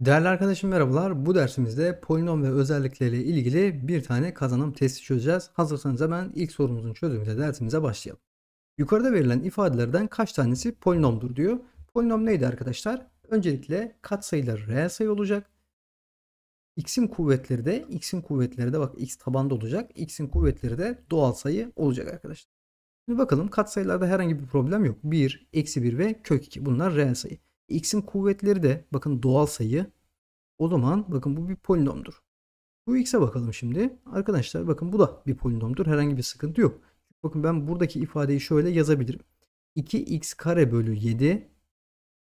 Değerli arkadaşım merhabalar. Bu dersimizde polinom ve özellikleriyle ilgili bir tane kazanım testi çözeceğiz. Hazırsanız hemen ilk sorumuzun çözümüyle dersimize başlayalım. Yukarıda verilen ifadelerden kaç tanesi polinomdur diyor. Polinom neydi arkadaşlar? Öncelikle katsayıları reel sayı olacak. X'in kuvvetleri de x'in kuvvetleri de bak x tabanda olacak. X'in kuvvetleri de doğal sayı olacak arkadaşlar. Şimdi bakalım katsayılarda herhangi bir problem yok. 1, eksi 1 ve kök 2 bunlar reel sayı x'in kuvvetleri de bakın doğal sayı. O zaman bakın bu bir polinomdur. Bu x'e bakalım şimdi. Arkadaşlar bakın bu da bir polinomdur. Herhangi bir sıkıntı yok. Bakın ben buradaki ifadeyi şöyle yazabilirim. 2x kare bölü 7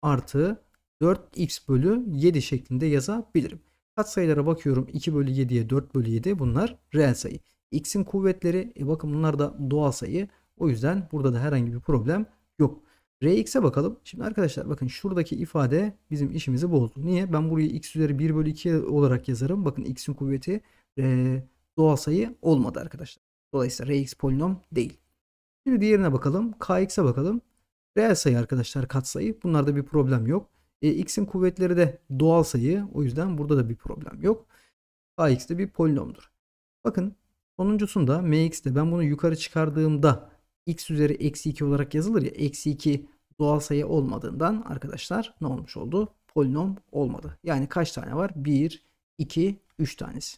artı 4x bölü 7 şeklinde yazabilirim. Kat sayılara bakıyorum 2 bölü 7'ye 4 bölü 7 bunlar reel sayı. X'in kuvvetleri e bakın bunlar da doğal sayı. O yüzden burada da herhangi bir problem yok. Rx'e bakalım. Şimdi arkadaşlar bakın şuradaki ifade bizim işimizi bozdu. Niye? Ben burayı x üzeri 1 bölü 2 olarak yazarım. Bakın x'in kuvveti e, doğal sayı olmadı arkadaşlar. Dolayısıyla Rx polinom değil. Şimdi diğerine bakalım. Kx'e bakalım. Reel sayı arkadaşlar katsayı. Bunlarda bir problem yok. E, x'in kuvvetleri de doğal sayı. O yüzden burada da bir problem yok. Kx de bir polinomdur. Bakın sonuncusunda mx'de ben bunu yukarı çıkardığımda x üzeri eksi 2 olarak yazılır ya eksi 2 doğal sayı olmadığından arkadaşlar ne olmuş oldu? Polinom olmadı. Yani kaç tane var? 1, 2, 3 tanesi.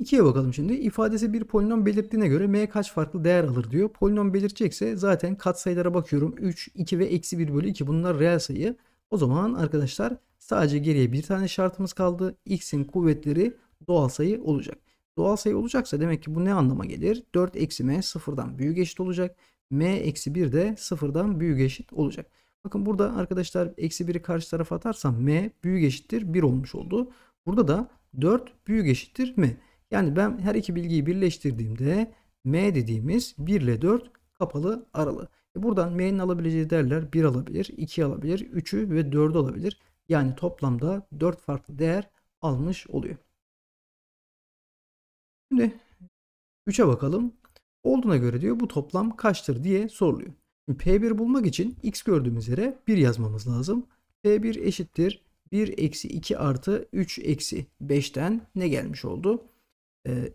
2'ye bakalım şimdi. İfadesi bir polinom belirttiğine göre m kaç farklı değer alır diyor. Polinom belirtecekse zaten katsayılara bakıyorum. 3, 2 ve eksi 1 bölü 2 bunlar reel sayı. O zaman arkadaşlar sadece geriye bir tane şartımız kaldı. x'in kuvvetleri doğal sayı olacak. Doğal sayı olacaksa demek ki bu ne anlama gelir? 4 eksi m sıfırdan büyük eşit olacak. m eksi 1 de sıfırdan büyük eşit olacak. Bakın burada arkadaşlar eksi 1'i karşı tarafa atarsam m büyük eşittir 1 olmuş oldu. Burada da 4 büyük eşittir m. Yani ben her iki bilgiyi birleştirdiğimde m dediğimiz 1 ile 4 kapalı aralı. E buradan m'nin alabileceği değerler 1 alabilir, 2 alabilir, 3'ü ve 4'ü alabilir. Yani toplamda 4 farklı değer almış oluyor. Şimdi 3'e bakalım. Olduğuna göre diyor bu toplam kaçtır diye soruluyor. Şimdi P1 bulmak için x gördüğümüz yere 1 yazmamız lazım. P1 eşittir 1 eksi 2 artı 3 eksi 5'ten ne gelmiş oldu? Ee,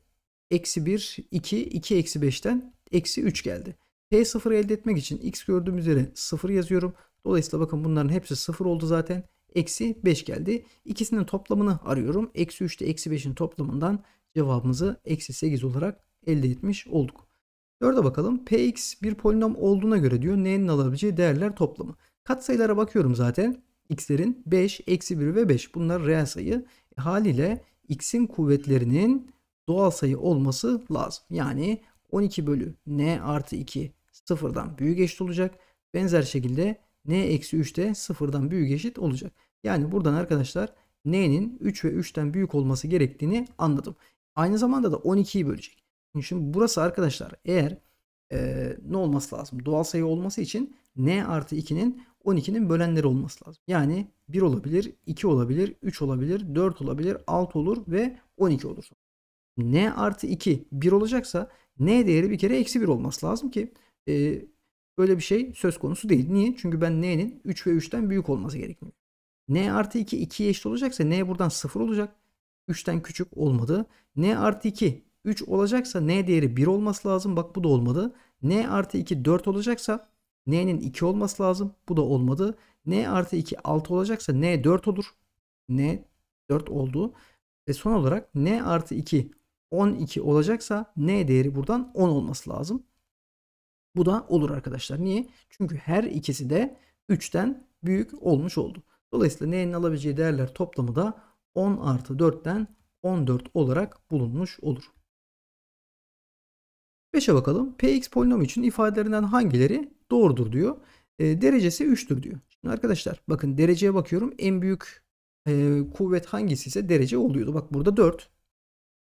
eksi 1, 2, 2 eksi 5'ten eksi 3 geldi. P0 elde etmek için x gördüğümüz yere 0 yazıyorum. Dolayısıyla bakın bunların hepsi 0 oldu zaten. Eksi 5 geldi. İkisinin toplamını arıyorum. Eksi 3 ile eksi 5'in toplamından cevabımızı eksi 8 olarak elde etmiş olduk. 4'e bakalım. Px bir polinom olduğuna göre diyor n'nin alabileceği değerler toplamı. Katsayılara bakıyorum zaten. x'lerin 5, eksi 1 ve 5. Bunlar reel sayı. E, haliyle x'in kuvvetlerinin doğal sayı olması lazım. Yani 12 bölü n artı 2 sıfırdan büyük eşit olacak. Benzer şekilde n eksi 3 de sıfırdan büyük eşit olacak. Yani buradan arkadaşlar n'nin 3 ve 3'ten büyük olması gerektiğini anladım. Aynı zamanda da 12'yi bölecek. Şimdi burası arkadaşlar eğer e, ne olması lazım? Doğal sayı olması için n artı 2'nin 12'nin bölenleri olması lazım. Yani 1 olabilir, 2 olabilir, 3 olabilir, 4 olabilir, 6 olur ve 12 olur. n artı 2 1 olacaksa n değeri bir kere eksi 1 olması lazım ki e, böyle bir şey söz konusu değil. Niye? Çünkü ben n'nin 3 ve 3'ten büyük olması gerekmiyor. n artı 2 2'ye eşit olacaksa n buradan 0 olacak. 3'ten küçük olmadı. n artı 2 3 olacaksa n değeri 1 olması lazım. Bak bu da olmadı. n artı 2 4 olacaksa n'nin 2 olması lazım. Bu da olmadı. n artı 2 6 olacaksa n 4 olur. n 4 oldu. Ve son olarak n artı 2 12 olacaksa n değeri buradan 10 olması lazım. Bu da olur arkadaşlar. Niye? Çünkü her ikisi de 3'ten büyük olmuş oldu. Dolayısıyla n'nin alabileceği değerler toplamı da 10 artı 4'ten 14 olarak bulunmuş olur. 5'e bakalım. Px polinomu için ifadelerinden hangileri doğrudur diyor. E, derecesi 3'tür diyor. Şimdi arkadaşlar bakın dereceye bakıyorum. En büyük e, kuvvet hangisi ise derece oluyordu. Bak burada 4.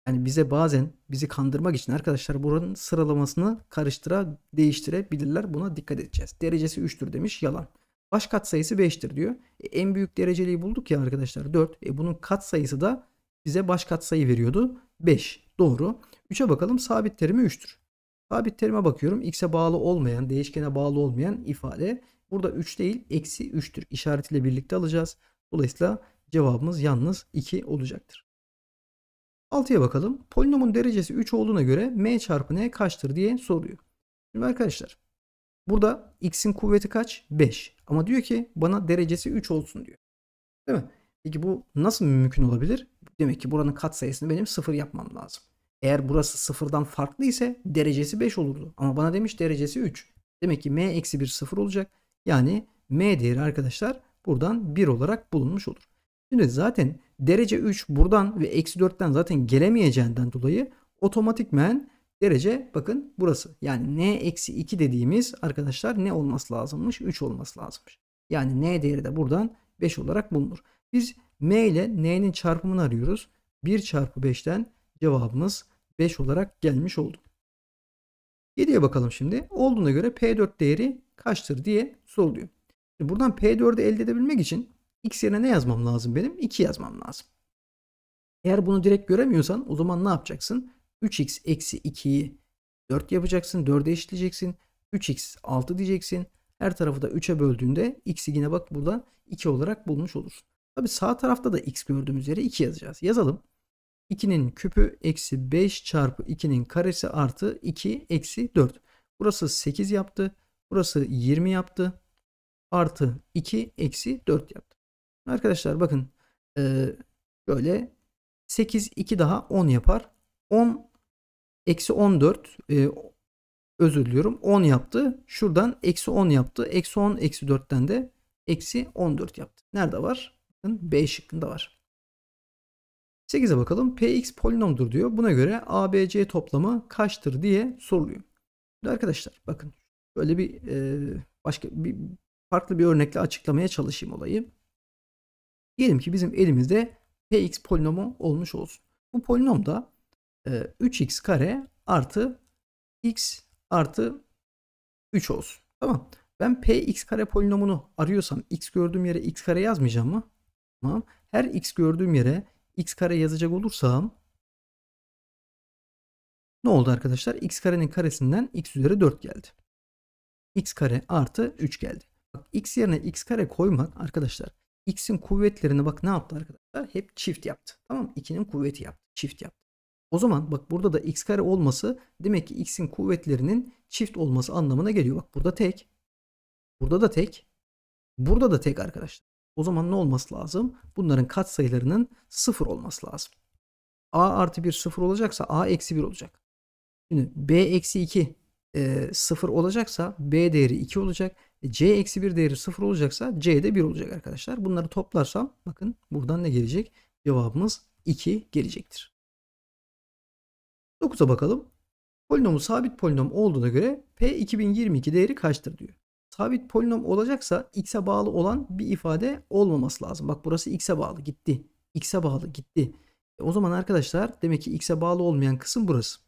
Yani bize bazen bizi kandırmak için arkadaşlar buranın sıralamasını karıştıra değiştirebilirler. Buna dikkat edeceğiz. Derecesi 3'tür demiş yalan. Baş katsayısı 5'tir diyor. E, en büyük dereceliği bulduk ya arkadaşlar 4. E, bunun katsayısı da bize baş katsayı veriyordu. 5. Doğru. 3'e bakalım sabit terimi 3'tür. Sabit terime bakıyorum. X'e bağlı olmayan, değişkene bağlı olmayan ifade. Burada 3 değil, eksi 3'tür. İşaretiyle birlikte alacağız. Dolayısıyla cevabımız yalnız 2 olacaktır. 6'ya bakalım. Polinomun derecesi 3 olduğuna göre m çarpı n kaçtır diye soruyor. Şimdi arkadaşlar Burada x'in kuvveti kaç? 5. Ama diyor ki bana derecesi 3 olsun diyor. Değil mi? Peki bu nasıl mümkün olabilir? Demek ki buranın katsayısını benim 0 yapmam lazım. Eğer burası sıfırdan farklı ise derecesi 5 olurdu. Ama bana demiş derecesi 3. Demek ki m eksi 1 sıfır olacak. Yani m değeri arkadaşlar buradan 1 olarak bulunmuş olur. Şimdi zaten derece 3 buradan ve eksi 4'ten zaten gelemeyeceğinden dolayı otomatikmen derece bakın burası. Yani n eksi 2 dediğimiz arkadaşlar ne olması lazımmış? 3 olması lazımmış. Yani n değeri de buradan 5 olarak bulunur. Biz m ile n'nin çarpımını arıyoruz. 1 çarpı 5'ten cevabımız 5 olarak gelmiş oldu. 7'ye bakalım şimdi. Olduğuna göre P4 değeri kaçtır diye soruluyor. Şimdi buradan P4'ü elde edebilmek için x yerine ne yazmam lazım benim? 2 yazmam lazım. Eğer bunu direkt göremiyorsan o zaman ne yapacaksın? 3x eksi 2'yi 4 yapacaksın. 4'e eşitleyeceksin. 3x 6 diyeceksin. Her tarafı da 3'e böldüğünde x'i yine bak buradan 2 olarak bulmuş olursun. Tabi sağ tarafta da x gördüğümüz yere 2 yazacağız. Yazalım. 2'nin küpü eksi 5 çarpı 2'nin karesi artı 2 eksi 4. Burası 8 yaptı. Burası 20 yaptı. Artı 2 eksi 4 yaptı. Arkadaşlar bakın böyle 8 2 daha 10 yapar. 10 Eksi 14 e, özür diliyorum 10 yaptı. Şuradan eksi 10 yaptı. Eksi 10 eksi 4'ten de eksi 14 yaptı. Nerede var? B şıkkında var. 8'e bakalım. Px polinomdur diyor. Buna göre ABC toplamı kaçtır diye soruluyor. Şimdi arkadaşlar bakın böyle bir e, başka bir farklı bir örnekle açıklamaya çalışayım olayı. Diyelim ki bizim elimizde Px polinomu olmuş olsun. Bu polinomda e, 3x kare artı x artı 3 olsun. Tamam. Ben px kare polinomunu arıyorsam x gördüğüm yere x kare yazmayacağım mı? Tamam. Her x gördüğüm yere x kare yazacak olursam ne oldu arkadaşlar? x karenin karesinden x üzeri 4 geldi. x kare artı 3 geldi. Bak x yerine x kare koymak arkadaşlar x'in kuvvetlerini bak ne yaptı arkadaşlar? Hep çift yaptı. Tamam 2'nin kuvveti yaptı. Çift yaptı. O zaman bak burada da x kare olması demek ki x'in kuvvetlerinin çift olması anlamına geliyor. Bak burada tek. Burada da tek. Burada da tek arkadaşlar. O zaman ne olması lazım? Bunların katsayılarının sıfır olması lazım. a artı 1 sıfır olacaksa a eksi 1 olacak. Şimdi b eksi 2 e, 0 olacaksa b değeri 2 olacak. E, c eksi 1 değeri 0 olacaksa c de 1 olacak arkadaşlar. Bunları toplarsam bakın buradan ne gelecek? Cevabımız 2 gelecektir. 9'a bakalım. Polinomu sabit polinom olduğuna göre P 2022 değeri kaçtır diyor. Sabit polinom olacaksa x'e bağlı olan bir ifade olmaması lazım. Bak burası x'e bağlı gitti. X'e bağlı gitti. E o zaman arkadaşlar demek ki x'e bağlı olmayan kısım burası.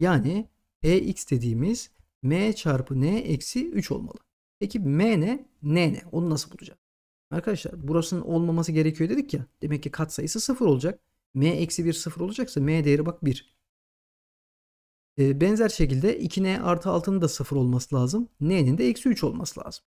Yani Px dediğimiz m çarpı n eksi 3 olmalı. Peki m ne? n ne? Onu nasıl bulacağız? Arkadaşlar burasının olmaması gerekiyor dedik ya. Demek ki katsayısı 0 olacak. m eksi 1 0 olacaksa m değeri bak 1. E, benzer şekilde 2n artı 6'nın da 0 olması lazım. n'nin de eksi 3 olması lazım.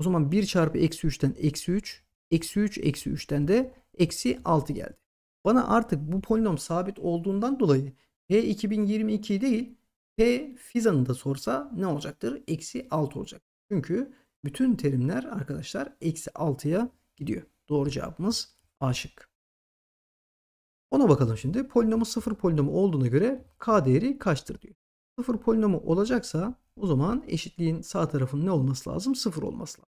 O zaman 1 çarpı eksi 3'ten eksi 3, eksi 3 eksi 3'ten de eksi 6 geldi. Bana artık bu polinom sabit olduğundan dolayı P 2022 değil P Fizan'ı da sorsa ne olacaktır? Eksi 6 olacak. Çünkü bütün terimler arkadaşlar eksi 6'ya gidiyor. Doğru cevabımız A şıkkı. Ona bakalım şimdi. Polinomu sıfır polinomu olduğuna göre k değeri kaçtır diyor. Sıfır polinomu olacaksa o zaman eşitliğin sağ tarafının ne olması lazım? Sıfır olması lazım.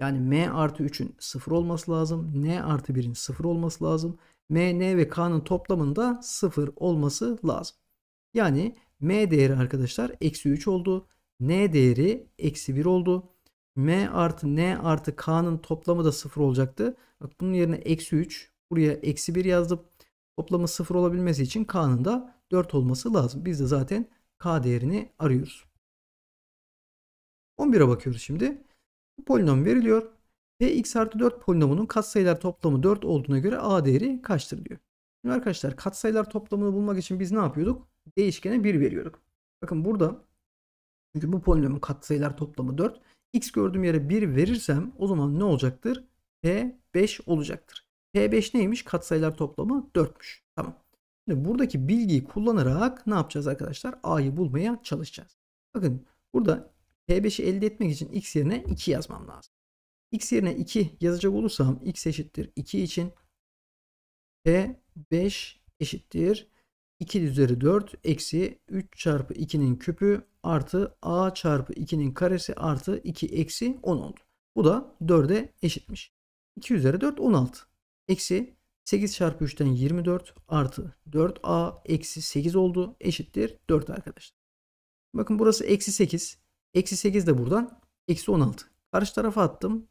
Yani m artı 3'ün sıfır olması lazım. n artı 1'in sıfır olması lazım. m, n ve k'nın toplamında sıfır olması lazım. Yani m değeri arkadaşlar eksi 3 oldu. n değeri eksi 1 oldu. m artı n artı k'nın toplamı da sıfır olacaktı. Bak bunun yerine eksi 3. Buraya eksi 1 yazdım. Toplamı 0 olabilmesi için K'nın da 4 olması lazım. Biz de zaten K değerini arıyoruz. 11'e bakıyoruz şimdi. Bu polinom veriliyor. Ve x artı 4 polinomunun katsayılar toplamı 4 olduğuna göre a değeri kaçtır diyor. Şimdi arkadaşlar katsayılar toplamını bulmak için biz ne yapıyorduk? Değişkene 1 veriyorduk. Bakın burada çünkü bu polinomun katsayılar toplamı 4. x gördüğüm yere 1 verirsem o zaman ne olacaktır? p e 5 olacaktır. P5 neymiş? Katsayılar toplamı 4'müş. Tamam. Şimdi buradaki bilgiyi kullanarak ne yapacağız arkadaşlar? A'yı bulmaya çalışacağız. Bakın burada P5'i elde etmek için x yerine 2 yazmam lazım. x yerine 2 yazacak olursam x eşittir 2 için P5 eşittir 2 üzeri 4 eksi 3 çarpı 2'nin küpü artı a çarpı 2'nin karesi artı 2 eksi 10 oldu. Bu da 4'e eşitmiş. 2 üzeri 4 16 eksi 8 çarpı 3'ten 24 artı 4a eksi 8 oldu eşittir 4 arkadaşlar. Bakın burası eksi 8. Eksi 8 de buradan eksi 16. Karşı tarafa attım.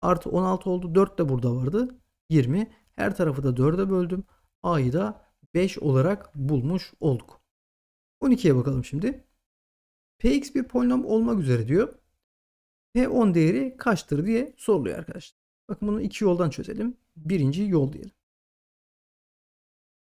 Artı 16 oldu. 4 de burada vardı. 20. Her tarafı da 4'e böldüm. A'yı da 5 olarak bulmuş olduk. 12'ye bakalım şimdi. Px bir polinom olmak üzere diyor. P10 değeri kaçtır diye soruluyor arkadaşlar. Bakın bunu iki yoldan çözelim. Birinci yol diyelim.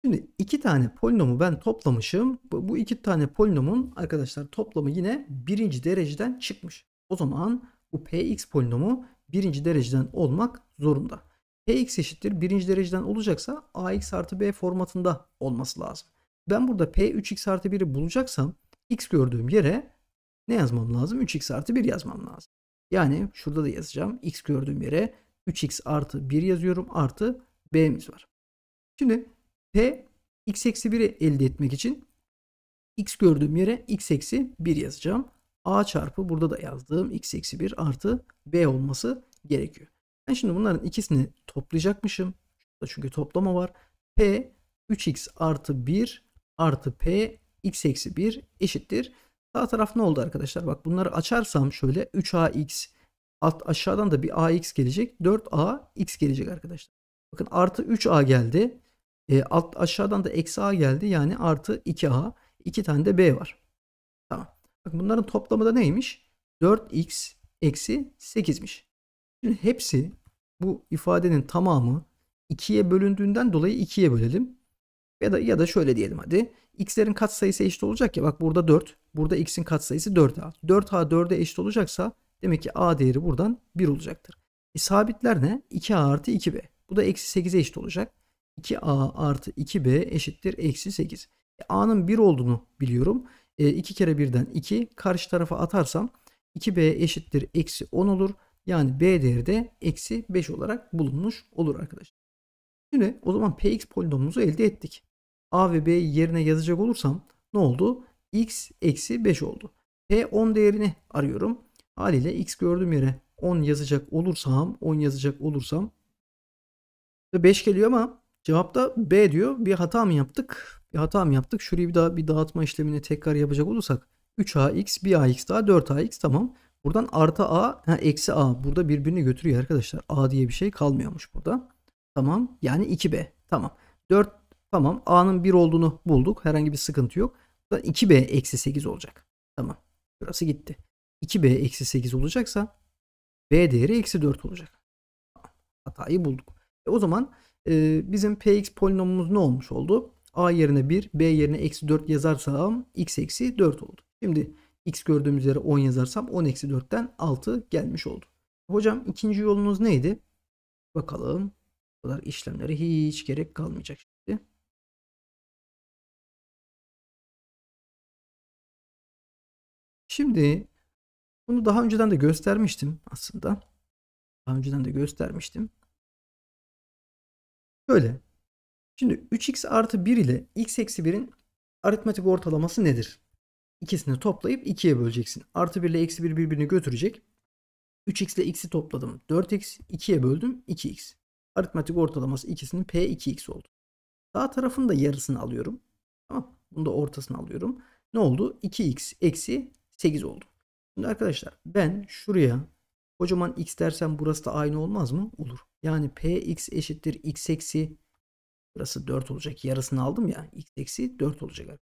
Şimdi iki tane polinomu ben toplamışım. Bu iki tane polinomun arkadaşlar toplamı yine birinci dereceden çıkmış. O zaman bu px polinomu birinci dereceden olmak zorunda. px eşittir birinci dereceden olacaksa ax artı b formatında olması lazım. Ben burada p3x artı 1'i bulacaksam x gördüğüm yere ne yazmam lazım? 3x artı 1 yazmam lazım. Yani şurada da yazacağım. x gördüğüm yere 3x artı 1 yazıyorum. Artı b'miz var. Şimdi p x eksi 1'i elde etmek için x gördüğüm yere x eksi 1 yazacağım. a çarpı burada da yazdığım x eksi 1 artı b olması gerekiyor. Ben şimdi bunların ikisini toplayacakmışım. Şurada çünkü toplama var. p 3x artı 1 artı p x eksi 1 eşittir. Sağ taraf ne oldu arkadaşlar? Bak bunları açarsam şöyle 3ax Alt, aşağıdan da bir AX gelecek. 4A X gelecek arkadaşlar. Bakın artı 3A geldi. E, alt, aşağıdan da eksi A geldi. Yani artı 2A. 2 tane de B var. Tamam. Bakın bunların toplamı da neymiş? 4X eksi 8'miş. Şimdi hepsi bu ifadenin tamamı 2'ye bölündüğünden dolayı 2'ye bölelim. Ya da ya da şöyle diyelim hadi. X'lerin katsayısı eşit olacak ya. Bak burada 4. Burada X'in katsayısı 4A. 4A 4'e eşit olacaksa Demek ki A değeri buradan 1 olacaktır. E, sabitler ne? 2A artı 2B. Bu da eksi 8'e eşit olacak. 2A artı 2B eşittir eksi 8. E, A'nın 1 olduğunu biliyorum. E, 2 kere 1'den 2. Karşı tarafa atarsam 2B eşittir eksi 10 olur. Yani B değeri de eksi 5 olarak bulunmuş olur arkadaşlar. Şimdi o zaman Px polinomumuzu elde ettik. A ve b yerine yazacak olursam ne oldu? X eksi 5 oldu. P10 değerini arıyorum. Haliyle x gördüğüm yere 10 yazacak olursam 10 yazacak olursam 5 geliyor ama cevapta B diyor. Bir hata mı yaptık? Bir hata mı yaptık? Şurayı bir daha bir dağıtma işlemini tekrar yapacak olursak 3ax, 1ax daha 4ax tamam. Buradan artı a, ha, eksi a. Burada birbirini götürüyor arkadaşlar. a diye bir şey kalmıyormuş burada. Tamam. Yani 2b. Tamam. 4 tamam. a'nın 1 olduğunu bulduk. Herhangi bir sıkıntı yok. 2b eksi 8 olacak. Tamam. Burası gitti. 2b eksi 8 olacaksa b değeri eksi 4 olacak. Hatayı bulduk. E o zaman e, bizim px polinomumuz ne olmuş oldu? a yerine 1, b yerine eksi 4 yazarsam x eksi 4 oldu. Şimdi x gördüğümüz yere 10 yazarsam 10 eksi 4'ten 6 gelmiş oldu. Hocam ikinci yolunuz neydi? Bakalım. Bu kadar işlemlere hiç gerek kalmayacak şimdi. Şimdi bunu daha önceden de göstermiştim aslında. Daha önceden de göstermiştim. Böyle. Şimdi 3x artı 1 ile x eksi 1'in aritmetik ortalaması nedir? İkisini toplayıp 2'ye böleceksin. Artı 1 ile eksi 1 birbirini götürecek. 3x ile x'i topladım. 4x 2'ye böldüm 2x. Aritmetik ortalaması ikisinin p2x oldu. Sağ tarafın da yarısını alıyorum. Tamam. Bunu da ortasını alıyorum. Ne oldu? 2x eksi 8 oldu. Şimdi arkadaşlar ben şuraya kocaman x dersem burası da aynı olmaz mı? Olur. Yani px eşittir x eksi burası 4 olacak. Yarısını aldım ya. x eksi 4 olacak.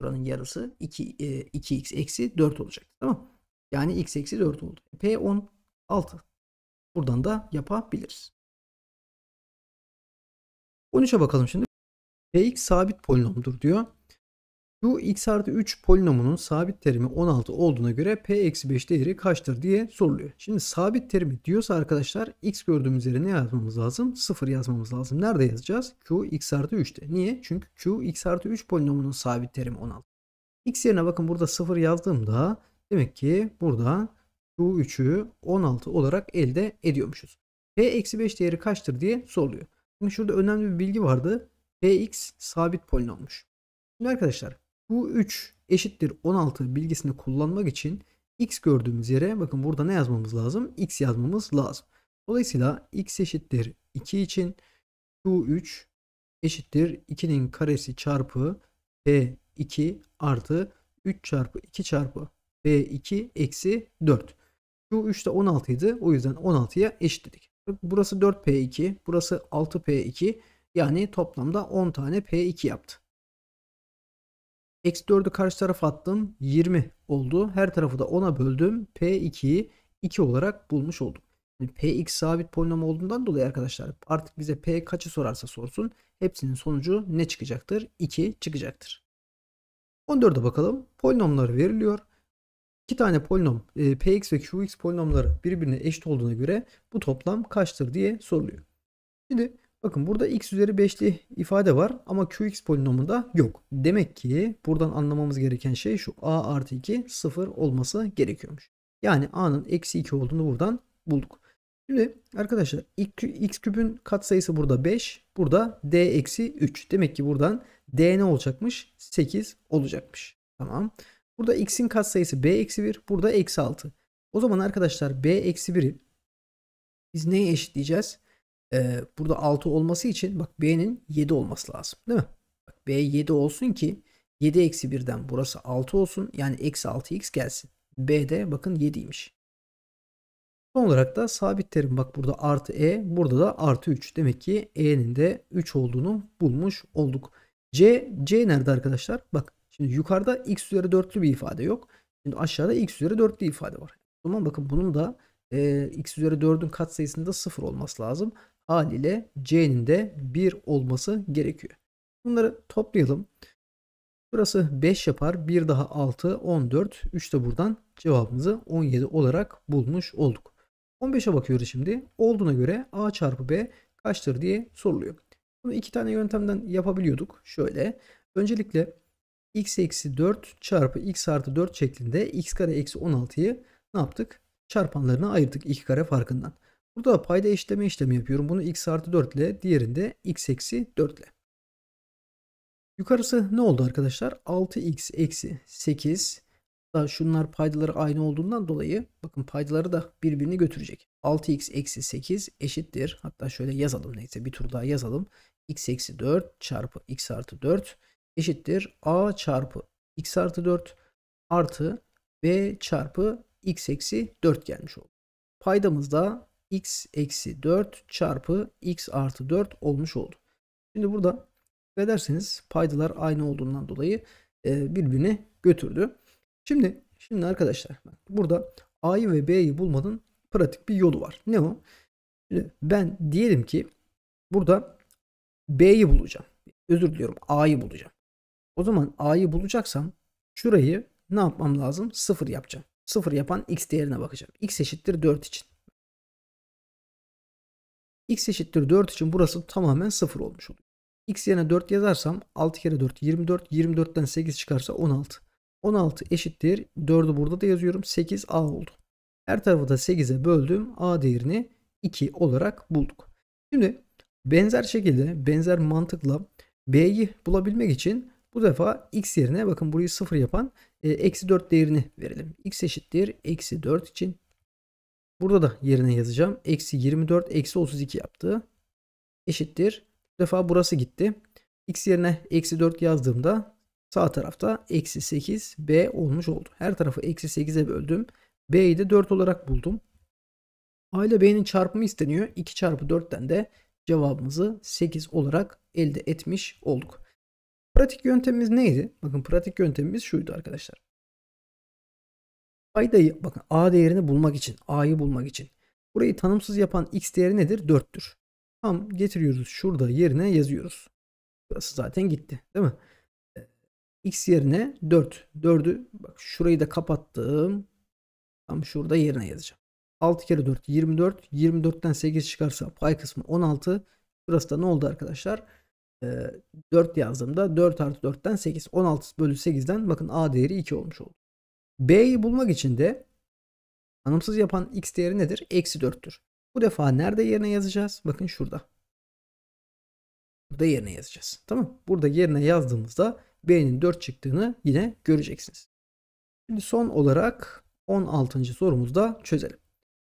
Buranın yarısı 2, e, 2x eksi 4 olacak. Tamam Yani x eksi 4 oldu. p 10 6. Buradan da yapabiliriz. 13'e bakalım şimdi. px sabit polinomdur diyor. Bu x artı 3 polinomunun sabit terimi 16 olduğuna göre p eksi 5 değeri kaçtır diye soruluyor. Şimdi sabit terimi diyorsa arkadaşlar x gördüğümüz yere ne yazmamız lazım? 0 yazmamız lazım. Nerede yazacağız? q x artı 3'te. Niye? Çünkü q x artı 3 polinomunun sabit terimi 16. x yerine bakın burada 0 yazdığımda demek ki burada q3'ü 16 olarak elde ediyormuşuz. p eksi 5 değeri kaçtır diye soruluyor. Şimdi şurada önemli bir bilgi vardı. px sabit polinommuş. Şimdi arkadaşlar bu 3 eşittir 16 bilgisini kullanmak için x gördüğümüz yere bakın burada ne yazmamız lazım? x yazmamız lazım. Dolayısıyla x eşittir 2 için q3 eşittir 2'nin karesi çarpı p2 artı 3 çarpı 2 çarpı p2 eksi 4. q de 16 idi. O yüzden 16'ya eşitledik. Burası 4p2, burası 6p2. Yani toplamda 10 tane p2 yaptı. Eksi 4'ü karşı tarafa attım. 20 oldu. Her tarafı da 10'a böldüm. P2'yi 2 olarak bulmuş olduk. Şimdi Px sabit polinom olduğundan dolayı arkadaşlar artık bize P kaçı sorarsa sorsun hepsinin sonucu ne çıkacaktır? 2 çıkacaktır. 14'e bakalım. Polinomlar veriliyor. İki tane polinom e, Px ve Qx polinomları birbirine eşit olduğuna göre bu toplam kaçtır diye soruluyor. Şimdi Bakın burada x üzeri 5'li ifade var ama qx polinomunda yok. Demek ki buradan anlamamız gereken şey şu a artı 2 0 olması gerekiyormuş. Yani a'nın eksi 2 olduğunu buradan bulduk. Şimdi arkadaşlar x küpün katsayısı burada 5. Burada d eksi 3. Demek ki buradan d ne olacakmış? 8 olacakmış. Tamam. Burada x'in katsayısı b eksi 1. Burada eksi 6. O zaman arkadaşlar b eksi 1'i biz neye eşitleyeceğiz? e, burada 6 olması için bak B'nin 7 olması lazım değil mi? Bak, B 7 olsun ki 7 eksi 1'den burası 6 olsun. Yani eksi 6x gelsin. B de bakın 7'ymiş. Son olarak da sabit terim bak burada artı e burada da artı 3. Demek ki e'nin de 3 olduğunu bulmuş olduk. c, c nerede arkadaşlar? Bak şimdi yukarıda x üzeri 4'lü bir ifade yok. Şimdi aşağıda x üzeri 4'lü ifade var. O zaman bakın bunun da e, x üzeri 4'ün katsayısında 0 olması lazım. A ile C'nin de 1 olması gerekiyor. Bunları toplayalım. Burası 5 yapar. 1 daha 6 14. 3 de buradan cevabımızı 17 olarak bulmuş olduk. 15'e bakıyoruz şimdi. Olduğuna göre A çarpı B kaçtır diye soruluyor. Bunu iki tane yöntemden yapabiliyorduk. Şöyle. Öncelikle x eksi 4 çarpı x artı 4 şeklinde x kare eksi 16'yı ne yaptık? Çarpanlarına ayırdık iki kare farkından. Burada payda eşleme işlemi yapıyorum. Bunu x artı 4 ile diğerinde x eksi 4 ile. Yukarısı ne oldu arkadaşlar? 6x eksi 8. Hatta şunlar paydaları aynı olduğundan dolayı bakın paydaları da birbirini götürecek. 6x eksi 8 eşittir. Hatta şöyle yazalım neyse bir tur daha yazalım. x eksi 4 çarpı x artı 4 eşittir. a çarpı x artı 4 artı b çarpı x eksi 4 gelmiş oldu. Paydamız da x eksi 4 çarpı x artı 4 olmuş oldu. Şimdi burada dikkat ederseniz paydalar aynı olduğundan dolayı e, birbirine götürdü. Şimdi şimdi arkadaşlar burada a'yı ve b'yi bulmanın pratik bir yolu var. Ne o? Şimdi ben diyelim ki burada b'yi bulacağım. Özür diliyorum a'yı bulacağım. O zaman a'yı bulacaksam şurayı ne yapmam lazım? 0 yapacağım. 0 yapan x değerine bakacağım. x eşittir 4 için x eşittir 4 için burası tamamen 0 olmuş oluyor. x yerine 4 yazarsam 6 kere 4 24. 24'ten 8 çıkarsa 16. 16 eşittir 4'ü burada da yazıyorum 8a oldu. Her tarafı da 8'e böldüm a değerini 2 olarak bulduk. Şimdi benzer şekilde benzer mantıkla b'yi bulabilmek için bu defa x yerine bakın burayı 0 yapan e, eksi 4 değerini verelim. x eşittir eksi 4 için Burada da yerine yazacağım. Eksi 24 eksi 32 yaptı. Eşittir. Bu defa burası gitti. X yerine eksi 4 yazdığımda sağ tarafta eksi 8 B olmuş oldu. Her tarafı eksi 8'e böldüm. B'yi de 4 olarak buldum. A ile B'nin çarpımı isteniyor. 2 çarpı 4'ten de cevabımızı 8 olarak elde etmiş olduk. Pratik yöntemimiz neydi? Bakın pratik yöntemimiz şuydu arkadaşlar. Paydayı bakın a değerini bulmak için, a'yı bulmak için. Burayı tanımsız yapan x değeri nedir? 4'tür. Tam getiriyoruz şurada yerine yazıyoruz. Burası zaten gitti değil mi? Ee, x yerine 4. 4'ü bak şurayı da kapattım. Tam şurada yerine yazacağım. 6 kere 4 24. 24'ten 8 çıkarsa pay kısmı 16. Burası da ne oldu arkadaşlar? 4 ee, yazdığımda 4 artı 4'ten 8. 16 bölü 8'den bakın a değeri 2 olmuş oldu. B'yi bulmak için de tanımsız yapan x değeri nedir? Eksi 4'tür. Bu defa nerede yerine yazacağız? Bakın şurada. Burada yerine yazacağız. Tamam. Burada yerine yazdığımızda B'nin 4 çıktığını yine göreceksiniz. Şimdi son olarak 16. sorumuzu da çözelim.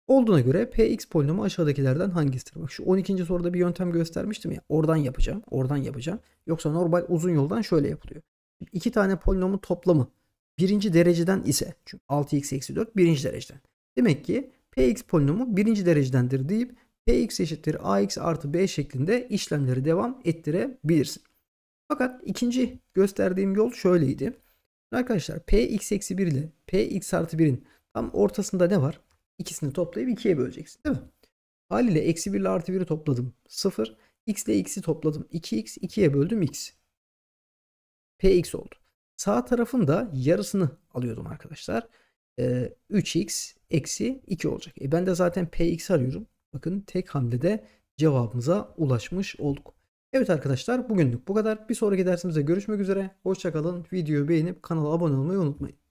Olduğuna göre Px polinomu aşağıdakilerden hangisidir? Bak şu 12. soruda bir yöntem göstermiştim ya. Oradan yapacağım. Oradan yapacağım. Yoksa normal uzun yoldan şöyle yapılıyor. İki tane polinomun toplamı birinci dereceden ise çünkü 6x eksi 4 birinci dereceden. Demek ki px polinomu birinci derecedendir deyip px eşittir ax artı b şeklinde işlemleri devam ettirebilirsin. Fakat ikinci gösterdiğim yol şöyleydi. Arkadaşlar px eksi 1 ile px artı 1'in tam ortasında ne var? İkisini toplayıp 2'ye böleceksin değil mi? Haliyle eksi 1 ile artı 1'i topladım 0. x ile x'i topladım 2x 2'ye böldüm x. px oldu. Sağ tarafın da yarısını alıyordum arkadaşlar. E, ee, 3x eksi 2 olacak. E, ben de zaten px arıyorum. Bakın tek hamlede cevabımıza ulaşmış olduk. Evet arkadaşlar bugünlük bu kadar. Bir sonraki dersimizde görüşmek üzere. Hoşçakalın. Videoyu beğenip kanala abone olmayı unutmayın.